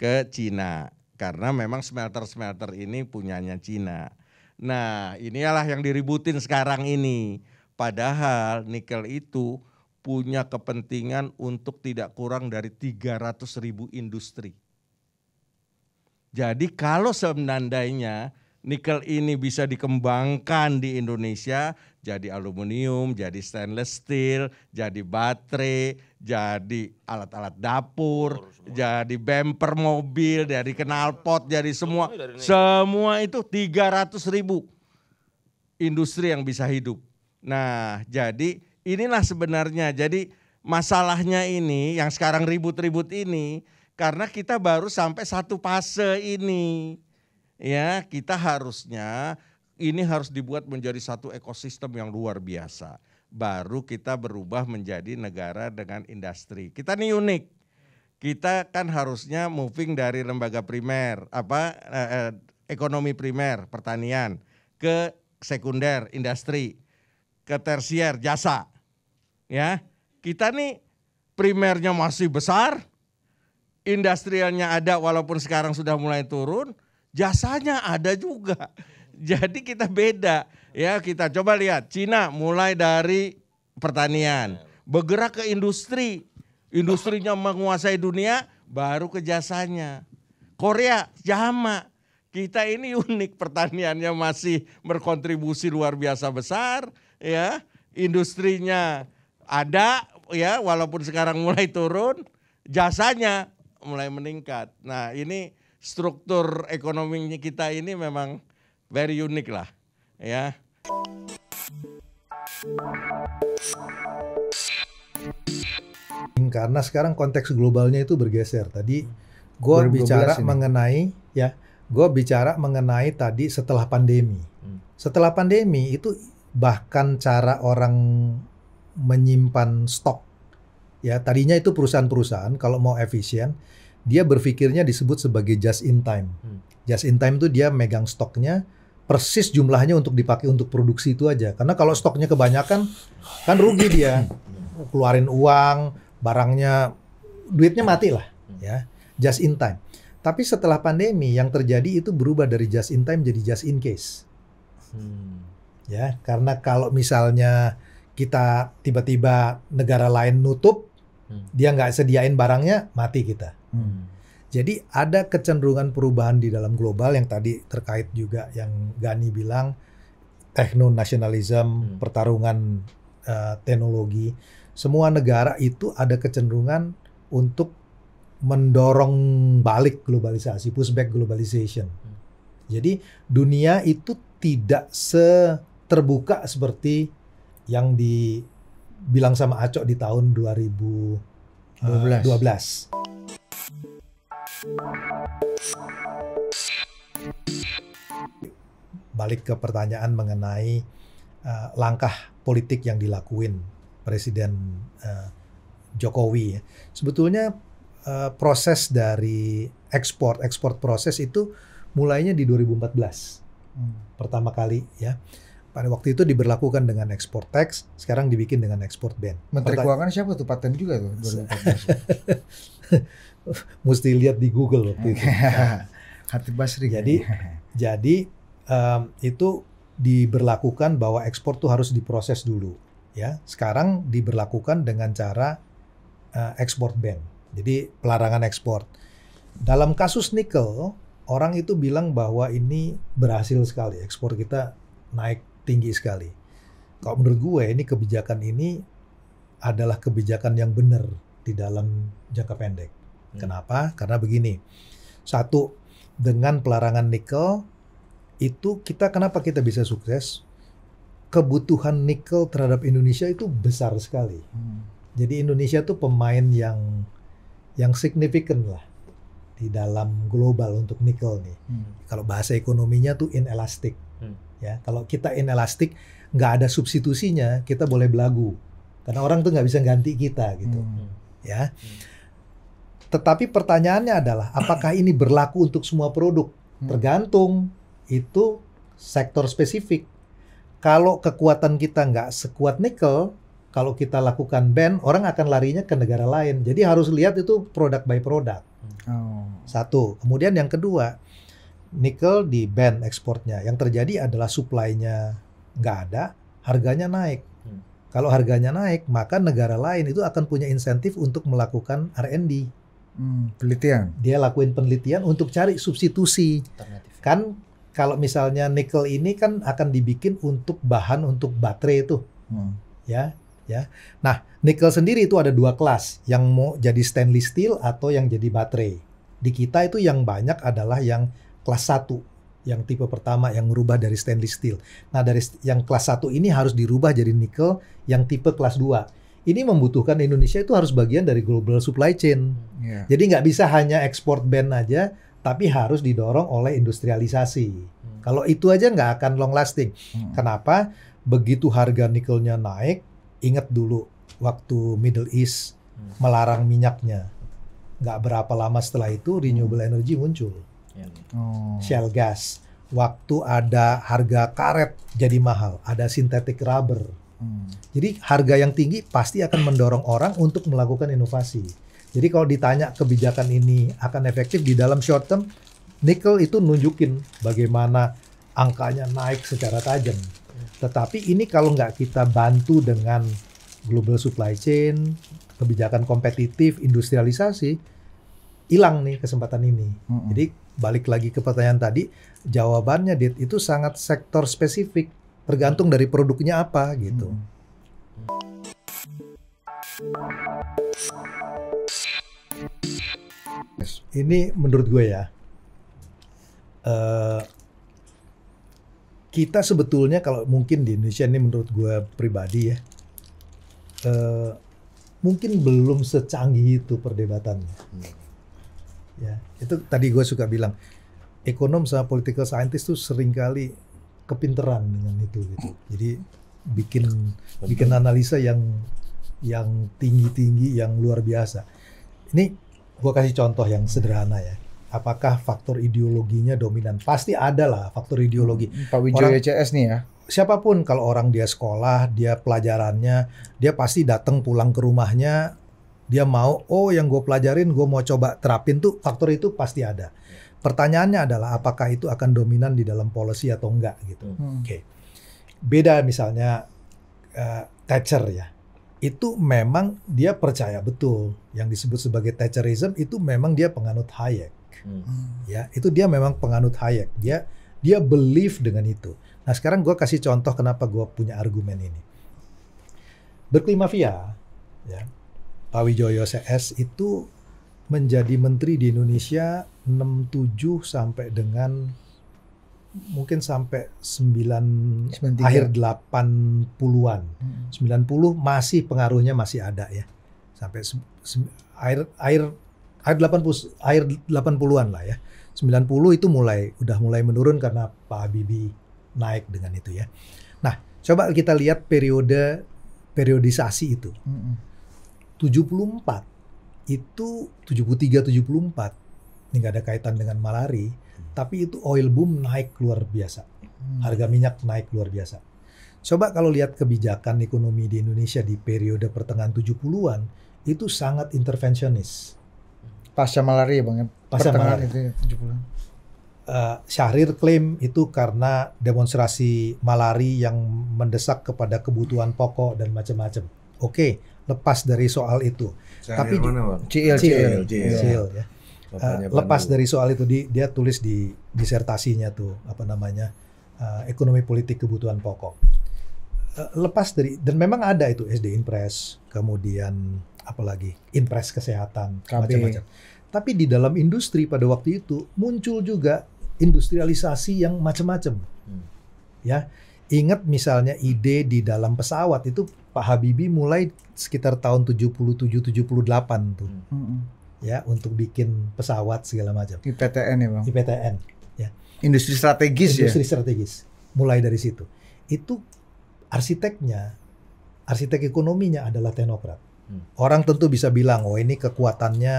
ke Cina karena memang smelter-smelter ini punyanya Cina. Nah, inilah yang diributin sekarang ini. Padahal nikel itu punya kepentingan untuk tidak kurang dari 300 ribu industri. Jadi kalau seandainya nikel ini bisa dikembangkan di Indonesia jadi aluminium, jadi stainless steel, jadi baterai, jadi alat-alat dapur, semua. jadi bumper mobil, dari knalpot, jadi semua semua itu 300 ribu industri yang bisa hidup. Nah jadi inilah sebenarnya. Jadi masalahnya ini yang sekarang ribut-ribut ini karena kita baru sampai satu fase ini. Ya, kita harusnya ini harus dibuat menjadi satu ekosistem yang luar biasa. Baru kita berubah menjadi negara dengan industri. Kita nih unik. Kita kan harusnya moving dari lembaga primer, apa eh, eh ekonomi primer, pertanian ke sekunder, industri ke tersier jasa. Ya. Kita nih primernya masih besar, industrialnya ada walaupun sekarang sudah mulai turun, jasanya ada juga. Jadi kita beda. Ya, kita coba lihat Cina mulai dari pertanian, bergerak ke industri. Industrinya menguasai dunia, baru ke jasanya. Korea jama. Kita ini unik pertaniannya masih berkontribusi luar biasa besar, ya industrinya ada ya walaupun sekarang mulai turun jasanya mulai meningkat nah ini struktur ekonominya kita ini memang very unik lah ya karena sekarang konteks globalnya itu bergeser tadi gue bicara ini. mengenai ya gue bicara mengenai tadi setelah pandemi hmm. setelah pandemi itu bahkan cara orang menyimpan stok. Ya, tadinya itu perusahaan-perusahaan kalau mau efisien, dia berpikirnya disebut sebagai just in time. Hmm. Just in time itu dia megang stoknya persis jumlahnya untuk dipakai untuk produksi itu aja. Karena kalau stoknya kebanyakan kan rugi dia. Keluarin uang, barangnya duitnya mati lah, hmm. ya. Just in time. Tapi setelah pandemi yang terjadi itu berubah dari just in time jadi just in case. Hmm ya karena kalau misalnya kita tiba-tiba negara lain nutup hmm. dia nggak sediain barangnya mati kita hmm. jadi ada kecenderungan perubahan di dalam global yang tadi terkait juga yang Gani bilang techno nasionalisme hmm. pertarungan uh, teknologi semua negara itu ada kecenderungan untuk mendorong balik globalisasi pushback globalization hmm. jadi dunia itu tidak se terbuka seperti yang dibilang sama Acok di tahun 2012. Eh, Balik ke pertanyaan mengenai uh, langkah politik yang dilakuin Presiden uh, Jokowi. Ya. Sebetulnya uh, proses dari ekspor ekspor proses itu mulainya di 2014 hmm. pertama kali ya pada waktu itu diberlakukan dengan ekspor tax, sekarang dibikin dengan ekspor ban. Menteri Pertanya Keuangan siapa tuh paten juga tuh 2014. Mesti lihat di Google waktu itu. Hati Basri. Jadi jadi um, itu diberlakukan bahwa ekspor tuh harus diproses dulu ya. Sekarang diberlakukan dengan cara uh, eh, ekspor ban. Jadi pelarangan ekspor. Dalam kasus nikel, orang itu bilang bahwa ini berhasil sekali ekspor kita naik tinggi sekali. Kalau menurut gue ini kebijakan ini adalah kebijakan yang benar di dalam jangka pendek. Hmm. Kenapa? Karena begini. Satu, dengan pelarangan nikel itu kita kenapa kita bisa sukses? Kebutuhan nikel terhadap Indonesia itu besar sekali. Hmm. Jadi Indonesia tuh pemain yang yang signifikan lah di dalam global untuk nikel nih. Hmm. Kalau bahasa ekonominya tuh inelastik. Hmm. Ya, kalau kita inelastik, nggak ada substitusinya, kita boleh belagu. Karena orang tuh nggak bisa ganti kita gitu. Hmm. hmm. Ya. Hmm. Tetapi pertanyaannya adalah apakah ini berlaku untuk semua produk? Hmm. Tergantung itu sektor spesifik. Kalau kekuatan kita nggak sekuat nikel, kalau kita lakukan ban, orang akan larinya ke negara lain. Jadi harus lihat itu produk by produk. Hmm. Oh. Satu. Kemudian yang kedua, nikel di band ekspornya. Yang terjadi adalah supply-nya nggak ada, harganya naik. Hmm. Kalau harganya naik, maka negara lain itu akan punya insentif untuk melakukan R&D. Hmm, penelitian. Dia lakuin penelitian untuk cari substitusi. Alternatif. Kan kalau misalnya nikel ini kan akan dibikin untuk bahan untuk baterai itu. Hmm. Ya, ya. Nah, nikel sendiri itu ada dua kelas, yang mau jadi stainless steel atau yang jadi baterai. Di kita itu yang banyak adalah yang kelas 1 yang tipe pertama yang merubah dari stainless steel. Nah, dari yang kelas 1 ini harus dirubah jadi nikel yang tipe kelas 2. Ini membutuhkan Indonesia itu harus bagian dari global supply chain. Yeah. Jadi nggak bisa hanya ekspor band aja, tapi harus didorong oleh industrialisasi. Hmm. Kalau itu aja nggak akan long lasting. Hmm. Kenapa? Begitu harga nikelnya naik, ingat dulu waktu Middle East hmm. melarang minyaknya. Nggak berapa lama setelah itu renewable energy muncul. Ya. Oh. Shell gas. Waktu ada harga karet jadi mahal, ada sintetik rubber. Hmm. Jadi harga yang tinggi pasti akan mendorong orang untuk melakukan inovasi. Jadi kalau ditanya kebijakan ini akan efektif di dalam short term, nikel itu nunjukin bagaimana angkanya naik secara tajam. Tetapi ini kalau nggak kita bantu dengan global supply chain, kebijakan kompetitif, industrialisasi, hilang nih kesempatan ini. Mm-hmm. Jadi balik lagi ke pertanyaan tadi, jawabannya Dit itu sangat sektor spesifik, tergantung dari produknya apa gitu. Mm-hmm. Ini menurut gue ya, uh, kita sebetulnya kalau mungkin di Indonesia ini menurut gue pribadi ya, uh, mungkin belum secanggih itu perdebatannya. Hmm Ya, itu tadi gue suka bilang ekonom sama political scientist tuh seringkali kepinteran dengan itu gitu. Jadi bikin bikin analisa yang yang tinggi-tinggi yang luar biasa. Ini gue kasih contoh yang sederhana ya. Apakah faktor ideologinya dominan? Pasti ada lah faktor ideologi. Hmm, Pak Wijoyo e CS nih ya. Siapapun kalau orang dia sekolah, dia pelajarannya, dia pasti datang pulang ke rumahnya dia mau oh yang gue pelajarin gue mau coba terapin tuh faktor itu pasti ada pertanyaannya adalah apakah itu akan dominan di dalam polisi atau enggak gitu hmm. oke okay. beda misalnya uh, Thatcher ya itu memang dia percaya betul yang disebut sebagai Thatcherism itu memang dia penganut Hayek hmm. ya itu dia memang penganut Hayek dia dia believe dengan itu nah sekarang gue kasih contoh kenapa gue punya argumen ini berkelima via ya Pak Wijoyo CS itu menjadi menteri di Indonesia 67 sampai dengan mungkin sampai 9 93. akhir 80-an. Hmm. 90 masih pengaruhnya masih ada ya. Sampai air air air delapan 80 air 80-an lah ya. 90 itu mulai udah mulai menurun karena Pak Bibi naik dengan itu ya. Nah, coba kita lihat periode periodisasi itu. Hmm. hmm. 74 itu 73 74 ini nggak ada kaitan dengan malari, hmm. tapi itu oil boom naik luar biasa. Hmm. Harga minyak naik luar biasa. Coba kalau lihat kebijakan ekonomi di Indonesia di periode pertengahan 70-an itu sangat interventionis. Pasca malaria ya, Bang. Ya? Pasca malaria itu 70-an ya, uh, eh, Syahrir klaim itu karena demonstrasi malari yang mendesak kepada kebutuhan pokok dan macam-macam. Oke, okay, lepas dari soal itu. Cahil Tapi mana, Cil, Cil, Cil, ya. Uh, lepas dari soal itu di, dia tulis di disertasinya tuh apa namanya uh, ekonomi politik kebutuhan pokok. Uh, lepas dari dan memang ada itu SD Impres, kemudian apalagi Impres kesehatan macam-macam. Tapi di dalam industri pada waktu itu muncul juga industrialisasi yang macam-macam. Hmm. Ya, ingat misalnya ide di dalam pesawat itu Pak Habibie mulai sekitar tahun 77-78 tuh. Hmm. hmm. Ya, untuk bikin pesawat segala macam. Di PTN ya, Bang. Di PTN ya. Industri strategis Industri ya. Industri strategis. Mulai dari situ. Itu arsiteknya, arsitek ekonominya adalah teknokrat. Hmm. Orang tentu bisa bilang, "Oh, ini kekuatannya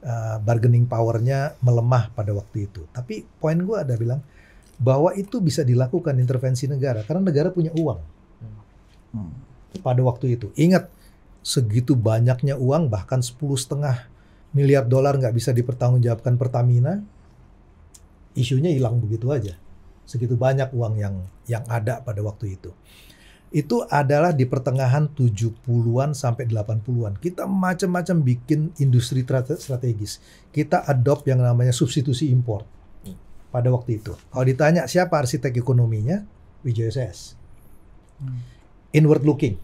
uh, bargaining powernya melemah pada waktu itu." Tapi poin gue ada bilang bahwa itu bisa dilakukan intervensi negara karena negara punya uang. Hmm pada waktu itu. Ingat, segitu banyaknya uang bahkan 10 setengah miliar dolar nggak bisa dipertanggungjawabkan Pertamina, isunya hilang begitu aja. Segitu banyak uang yang yang ada pada waktu itu. Itu adalah di pertengahan 70-an sampai 80-an. Kita macam-macam bikin industri strategis. Kita adopt yang namanya substitusi impor pada waktu itu. Kalau ditanya siapa arsitek ekonominya, Wijaya SS. Hmm. Inward looking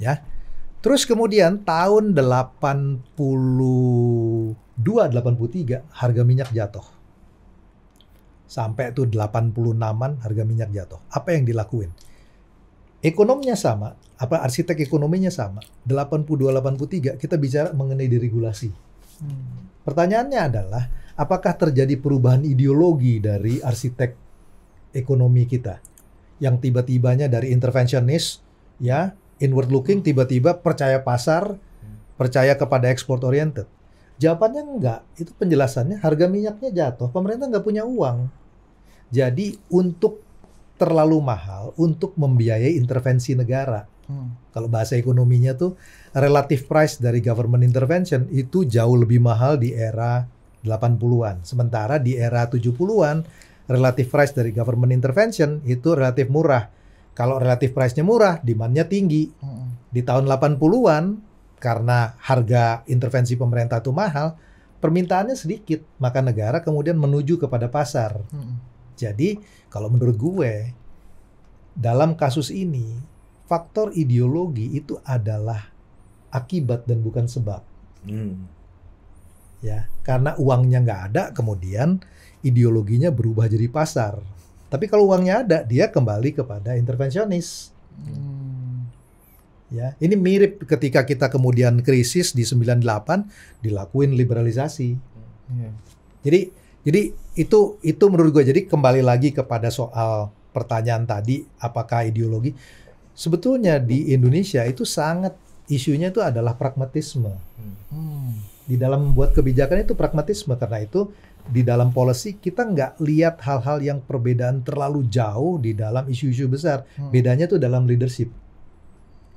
ya. Terus kemudian tahun 82 83 harga minyak jatuh. Sampai itu 86-an harga minyak jatuh. Apa yang dilakuin? Ekonominya sama, apa arsitek ekonominya sama. 82 83 kita bicara mengenai deregulasi. Hmm. Pertanyaannya adalah apakah terjadi perubahan ideologi dari arsitek ekonomi kita yang tiba-tibanya dari interventionist ya inward looking tiba-tiba percaya pasar, percaya kepada ekspor oriented. Jawabannya enggak. Itu penjelasannya harga minyaknya jatuh, pemerintah nggak punya uang. Jadi untuk terlalu mahal untuk membiayai intervensi negara. Hmm. Kalau bahasa ekonominya tuh relative price dari government intervention itu jauh lebih mahal di era 80-an. Sementara di era 70-an relative price dari government intervention itu relatif murah kalau relatif price-nya murah, demand-nya tinggi. Hmm. Di tahun 80-an, karena harga intervensi pemerintah itu mahal, permintaannya sedikit. Maka negara kemudian menuju kepada pasar. Hmm. Jadi, kalau menurut gue, dalam kasus ini, faktor ideologi itu adalah akibat dan bukan sebab. Hmm. Ya, karena uangnya nggak ada, kemudian ideologinya berubah jadi pasar tapi kalau uangnya ada, dia kembali kepada intervensionis. Hmm. Ya, ini mirip ketika kita kemudian krisis di 98 dilakuin liberalisasi. Hmm. Jadi jadi itu itu menurut gue jadi kembali lagi kepada soal pertanyaan tadi apakah ideologi sebetulnya di Indonesia itu sangat isunya itu adalah pragmatisme. Hmm. Di dalam membuat kebijakan itu pragmatisme karena itu di dalam policy kita nggak lihat hal-hal yang perbedaan terlalu jauh di dalam isu-isu besar. Hmm. Bedanya tuh dalam leadership,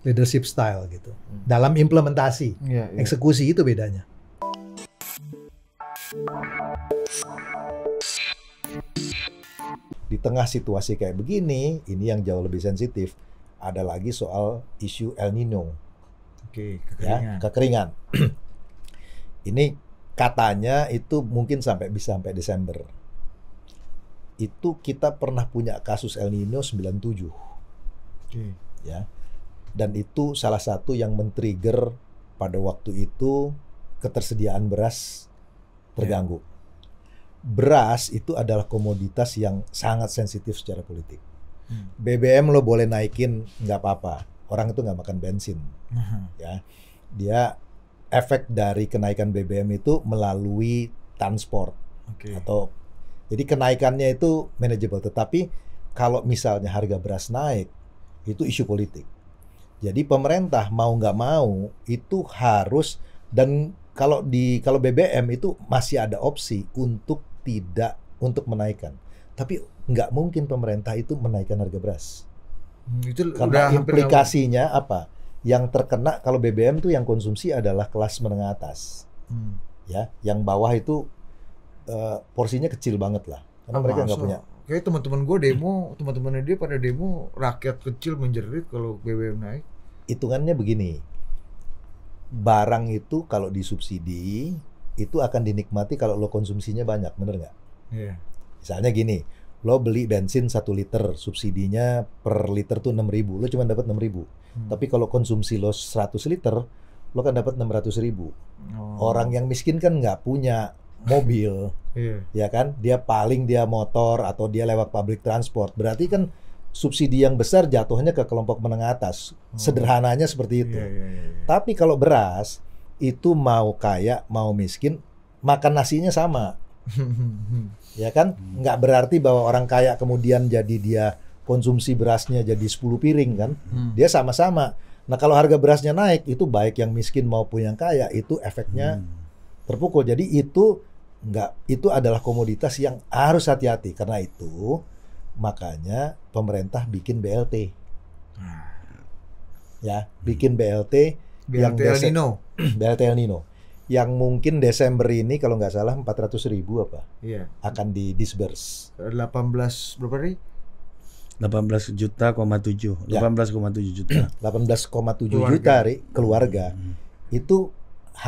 leadership style gitu. Hmm. Dalam implementasi, yeah, yeah. eksekusi itu bedanya. Di tengah situasi kayak begini, ini yang jauh lebih sensitif. Ada lagi soal isu El Nino. Oke, okay, kekeringan. Ya, kekeringan. ini katanya itu mungkin sampai bisa sampai Desember. Itu kita pernah punya kasus El Nino 97. Okay. Ya. Dan itu salah satu yang men-trigger pada waktu itu ketersediaan beras terganggu. Yeah. Beras itu adalah komoditas yang sangat sensitif secara politik. Hmm. BBM lo boleh naikin nggak apa-apa. Orang itu nggak makan bensin. Uh Ya. Dia efek dari kenaikan BBM itu melalui transport okay. atau jadi kenaikannya itu manageable tetapi kalau misalnya harga beras naik itu isu politik jadi pemerintah mau nggak mau itu harus dan kalau di kalau BBM itu masih ada opsi untuk tidak untuk menaikkan tapi nggak mungkin pemerintah itu menaikkan harga beras hmm, itu karena udah implikasinya apa yang terkena kalau BBM tuh yang konsumsi adalah kelas menengah atas. Hmm. Ya, yang bawah itu uh, porsinya kecil banget lah. Karena ah, mereka nggak punya. Kayak teman-teman gue demo, teman-temannya dia pada demo rakyat kecil menjerit kalau BBM naik. Hitungannya begini. Barang itu kalau disubsidi itu akan dinikmati kalau lo konsumsinya banyak, bener nggak? Iya. Yeah. Misalnya gini, lo beli bensin satu liter, subsidinya per liter tuh enam ribu, lo cuma dapat enam ribu. Hmm. Tapi kalau konsumsi lo 100 liter, lo kan dapat enam ratus ribu. Oh. Orang yang miskin kan nggak punya mobil, yeah. ya kan? Dia paling dia motor atau dia lewat public transport. Berarti kan subsidi yang besar jatuhnya ke kelompok menengah atas. Oh. Sederhananya seperti iya, itu. yeah, yeah, yeah. Tapi kalau beras, itu mau kaya mau miskin makan nasinya sama ya kan? Nggak berarti bahwa orang kaya kemudian jadi dia konsumsi berasnya jadi 10 piring kan? Hmm. Dia sama-sama. Nah, kalau harga berasnya naik itu baik yang miskin maupun yang kaya itu efeknya hmm. terpukul. Jadi itu nggak itu adalah komoditas yang harus hati-hati karena itu makanya pemerintah bikin BLT. Hmm. Ya, bikin BLT, BLT yang El Nino. BLT El Nino yang mungkin Desember ini kalau nggak salah 400 ribu apa iya. akan di disburse 18 berapa nih 18 juta koma tujuh, ya. tujuh juta 18 koma tujuh juta Ri, keluarga hmm. itu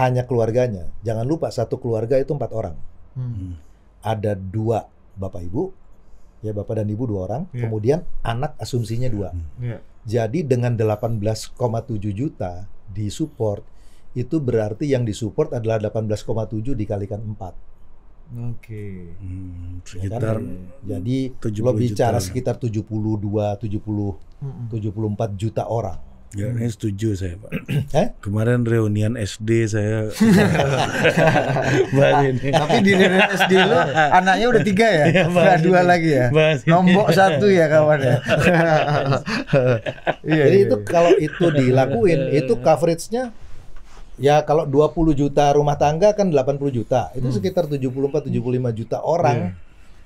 hanya keluarganya jangan lupa satu keluarga itu empat orang hmm. hmm. ada dua bapak ibu ya bapak dan ibu dua orang yeah. kemudian anak asumsinya dua hmm. yeah. jadi dengan 18,7 juta di support itu berarti yang disupport adalah 18,7 dikalikan 4. Oke. Okay. Hmm, sekitar ya kan? jadi lo bicara juta. sekitar 72 70 mm puluh 74 juta orang. Ya, ini eh, setuju saya, Pak. eh? Kemarin reunian SD saya Mbak ini. Tapi di reunian SD lu anaknya udah tiga ya? ya udah dua lagi ya? Bahas Nombok satu ya kawan ya? Jadi iya, itu iya. kalau itu dilakuin, itu coveragenya Ya kalau 20 juta rumah tangga kan 80 juta. Itu hmm. sekitar 74 75 juta orang yeah.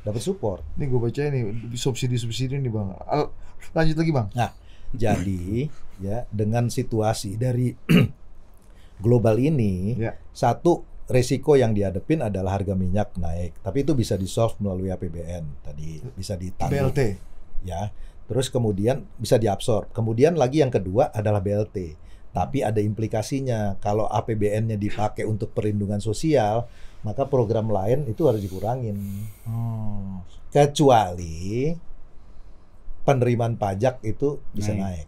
dapat support. Ini gue baca ini subsidi-subsidi nih Bang. Lanjut lagi Bang. Nah, jadi ya dengan situasi dari global ini yeah. satu resiko yang dihadapin adalah harga minyak naik. Tapi itu bisa di solve melalui APBN tadi, bisa ditanggung. BLT. Ya. Terus kemudian bisa diabsorb. Kemudian lagi yang kedua adalah BLT. Tapi ada implikasinya. Kalau APBN-nya dipakai untuk perlindungan sosial, maka program lain itu harus dikurangin. Hmm. Kecuali penerimaan pajak itu bisa naik. naik.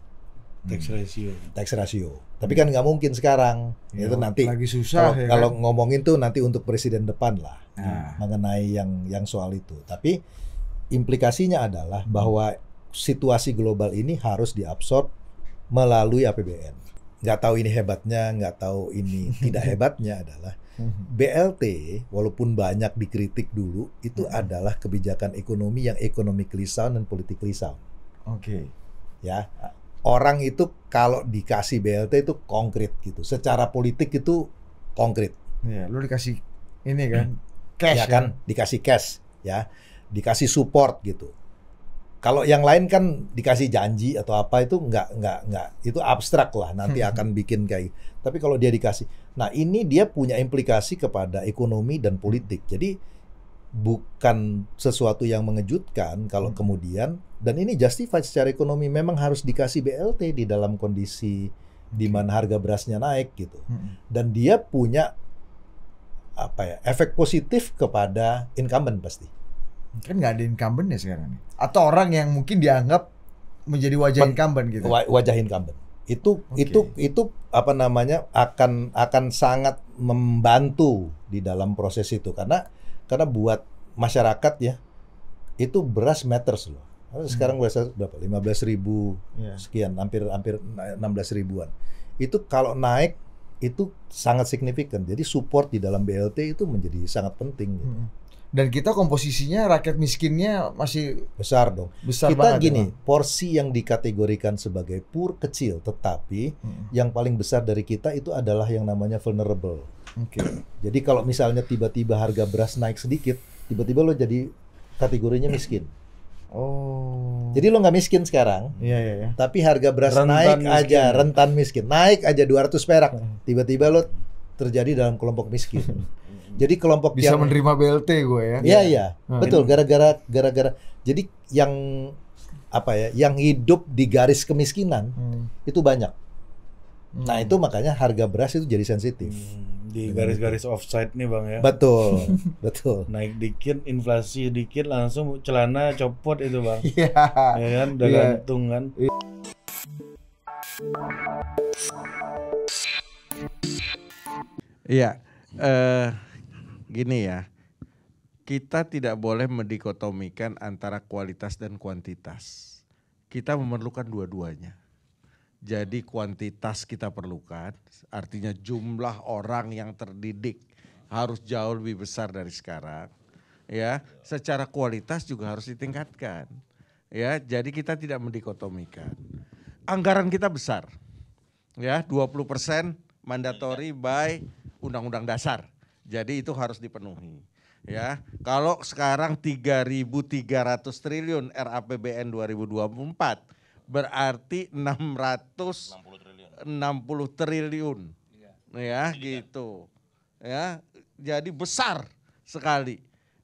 Tax hmm. ratio. Tax ratio. Tapi kan nggak mungkin sekarang. Ya, itu nanti lagi susah kalau, ya. Kalau kan? ngomongin tuh nanti untuk presiden depan lah nah. mengenai yang yang soal itu. Tapi implikasinya adalah bahwa situasi global ini harus diabsorb melalui APBN nggak tahu ini hebatnya, nggak tahu ini tidak hebatnya adalah mhm. BLT walaupun banyak dikritik dulu itu hmm. adalah kebijakan ekonomi yang economically sound dan politik sound. Oke. Okay. Ya. Orang itu kalau dikasih BLT itu konkret gitu. Secara politik itu konkret. Iya, lu dikasih ini kan hmm. cash iya kan? ya, kan? kan dikasih cash ya. Dikasih support gitu. Kalau yang lain kan dikasih janji atau apa itu nggak nggak nggak itu abstrak lah nanti hmm. akan bikin kayak. Tapi kalau dia dikasih, nah ini dia punya implikasi kepada ekonomi dan politik. Jadi bukan sesuatu yang mengejutkan kalau hmm. kemudian dan ini justified secara ekonomi memang harus dikasih BLT di dalam kondisi di mana harga berasnya naik gitu. Hmm. Dan dia punya apa ya efek positif kepada incumbent pasti. Kan nggak ada incumbent ya sekarang nih. Atau orang yang mungkin dianggap menjadi wajah Men, incumbent gitu. Wajah incumbent. Itu okay. itu itu apa namanya akan akan sangat membantu di dalam proses itu karena karena buat masyarakat ya itu beras matters loh. Hmm. Sekarang beras berapa? lima belas ribu yeah. sekian, hampir hampir belas ribuan. Itu kalau naik itu sangat signifikan. Jadi support di dalam BLT itu menjadi sangat penting. Gitu. Hmm dan kita komposisinya rakyat miskinnya masih besar dong. Besar kita banget gini, ya. porsi yang dikategorikan sebagai pur kecil, tetapi hmm. yang paling besar dari kita itu adalah yang namanya vulnerable. Okay. Jadi kalau misalnya tiba-tiba harga beras naik sedikit, tiba-tiba lo jadi kategorinya miskin. Oh. Jadi lo nggak miskin sekarang. Iya iya. iya. Tapi harga beras rentan naik miskin. aja, rentan miskin. Naik aja 200 perak. Mm. Tiba-tiba lo terjadi dalam kelompok miskin. Jadi kelompok bisa yang, menerima BLT gue ya. Iya iya, hmm. betul. Gara-gara gara-gara. Jadi yang apa ya, yang hidup di garis kemiskinan hmm. itu banyak. Nah, hmm. Nah itu makanya harga beras itu jadi sensitif. Hmm. Di garis-garis offside nih bang ya. Betul, betul. Naik dikit, inflasi dikit, langsung celana copot itu bang. Iya. yeah. kan, udah yeah. gantung kan. Yeah. Iya. Eh gini ya kita tidak boleh mendikotomikan antara kualitas dan kuantitas kita memerlukan dua-duanya jadi kuantitas kita perlukan artinya jumlah orang yang terdidik harus jauh lebih besar dari sekarang ya secara kualitas juga harus ditingkatkan ya jadi kita tidak mendikotomikan anggaran kita besar ya 20% mandatori by undang-undang dasar jadi itu harus dipenuhi. Ya, kalau sekarang 3.300 triliun RAPBN 2024 berarti 600 60 triliun. triliun. Ya, iya. gitu. Ya, jadi besar sekali.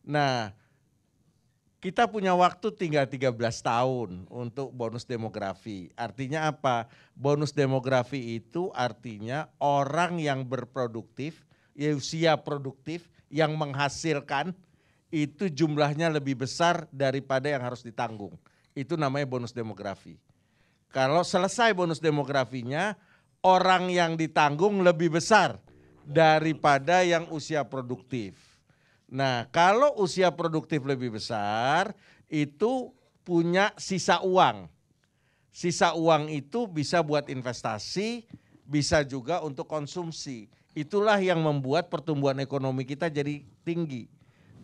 Nah, kita punya waktu tinggal 13 tahun untuk bonus demografi. Artinya apa? Bonus demografi itu artinya orang yang berproduktif Ya, usia produktif yang menghasilkan itu jumlahnya lebih besar daripada yang harus ditanggung. Itu namanya bonus demografi. Kalau selesai bonus demografinya, orang yang ditanggung lebih besar daripada yang usia produktif. Nah, kalau usia produktif lebih besar, itu punya sisa uang. Sisa uang itu bisa buat investasi, bisa juga untuk konsumsi. Itulah yang membuat pertumbuhan ekonomi kita jadi tinggi.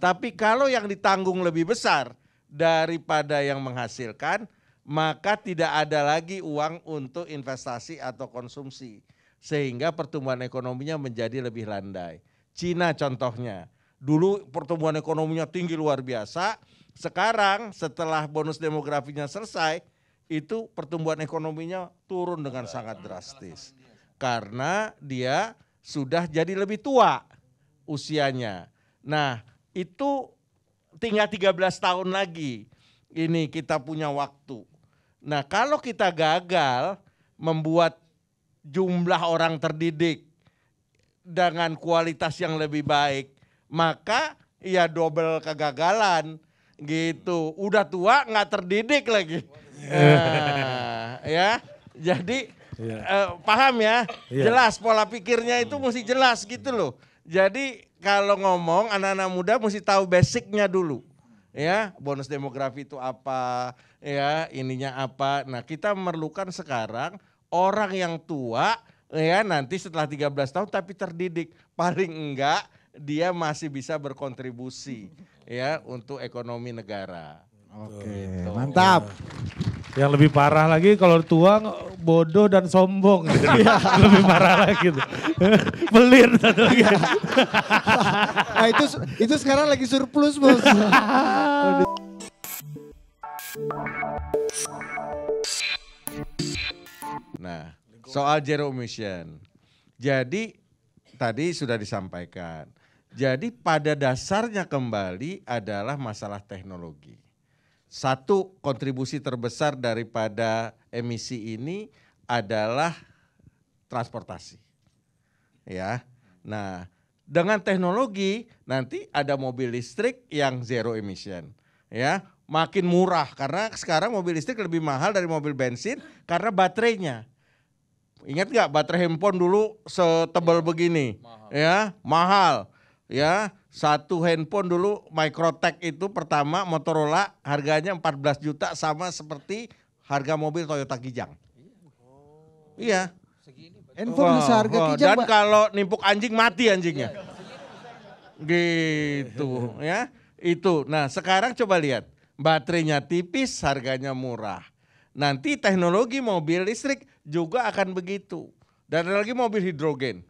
Tapi kalau yang ditanggung lebih besar daripada yang menghasilkan, maka tidak ada lagi uang untuk investasi atau konsumsi. Sehingga pertumbuhan ekonominya menjadi lebih landai. Cina contohnya, dulu pertumbuhan ekonominya tinggi luar biasa, sekarang setelah bonus demografinya selesai, itu pertumbuhan ekonominya turun dengan sangat drastis. Karena dia sudah jadi lebih tua usianya. Nah, itu tinggal 13 tahun lagi ini kita punya waktu. Nah, kalau kita gagal membuat jumlah orang terdidik dengan kualitas yang lebih baik, maka ya double kegagalan gitu. Udah tua nggak terdidik lagi. Iya. Nah, ya. Jadi yeah. Iya. uh, paham ya, yeah. jelas pola pikirnya itu hmm. mesti jelas gitu loh. Jadi kalau ngomong anak-anak muda mesti tahu basicnya dulu, ya bonus demografi itu apa, ya ininya apa. Nah kita memerlukan sekarang orang yang tua ya nanti setelah 13 tahun tapi terdidik paling enggak dia masih bisa berkontribusi ya untuk ekonomi negara. Oke, okay. Gitu. mantap. mantap. Iya. Yang lebih parah lagi kalau tua bodoh dan sombong. Iya, lebih parah lagi tuh. Pelir satu lagi. nah, itu itu sekarang lagi surplus, Bos. nah, soal zero emission. Jadi tadi sudah disampaikan. Jadi pada dasarnya kembali adalah masalah teknologi satu kontribusi terbesar daripada emisi ini adalah transportasi. Ya. Nah, dengan teknologi nanti ada mobil listrik yang zero emission, ya. Makin murah karena sekarang mobil listrik lebih mahal dari mobil bensin karena baterainya. Ingat nggak baterai handphone dulu setebal begini, mahal. ya mahal, ya satu handphone dulu Microtech itu pertama Motorola harganya 14 juta sama seperti harga mobil Toyota Kijang. Oh. Iya. Handphone wow, seharga Kijang. Dan kalau nimpuk anjing mati anjingnya. Iya, gitu ya. Itu. Nah, sekarang coba lihat. Baterainya tipis, harganya murah. Nanti teknologi mobil listrik juga akan begitu. Dan ada lagi mobil hidrogen.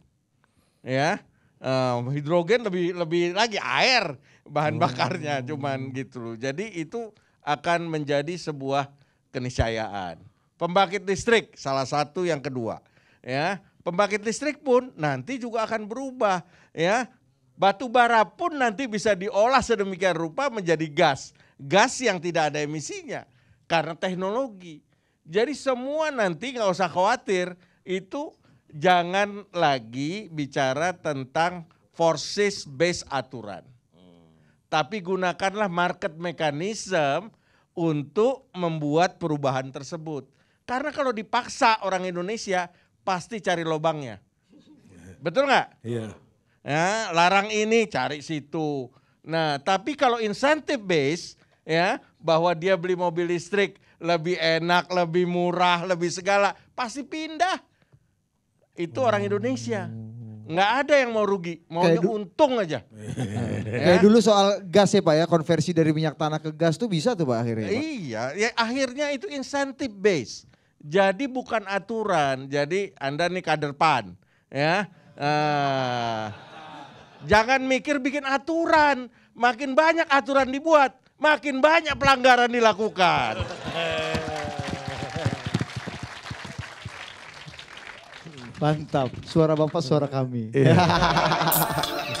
Ya Uh, hidrogen lebih lebih lagi air bahan hmm. bakarnya hmm. cuman gitu loh. Jadi itu akan menjadi sebuah keniscayaan. Pembangkit listrik salah satu yang kedua ya. Pembangkit listrik pun nanti juga akan berubah ya. Batu bara pun nanti bisa diolah sedemikian rupa menjadi gas. Gas yang tidak ada emisinya karena teknologi. Jadi semua nanti nggak usah khawatir itu jangan lagi bicara tentang forces based aturan. Hmm. Tapi gunakanlah market mechanism untuk membuat perubahan tersebut. Karena kalau dipaksa orang Indonesia pasti cari lobangnya, Betul nggak? Iya. Ya, larang ini cari situ. Nah, tapi kalau insentif base ya bahwa dia beli mobil listrik lebih enak, lebih murah, lebih segala, pasti pindah itu orang Indonesia. Nggak ada yang mau rugi, mau untung aja. Kayak ya. dulu soal gas ya Pak ya, konversi dari minyak tanah ke gas tuh bisa tuh Pak akhirnya. Pak. Iya, ya akhirnya itu insentif base. Jadi bukan aturan, jadi Anda nih kader PAN ya. Uh, jangan mikir bikin aturan, makin banyak aturan dibuat, makin banyak pelanggaran dilakukan. Mantap. Suara Bapak suara kami. Yeah.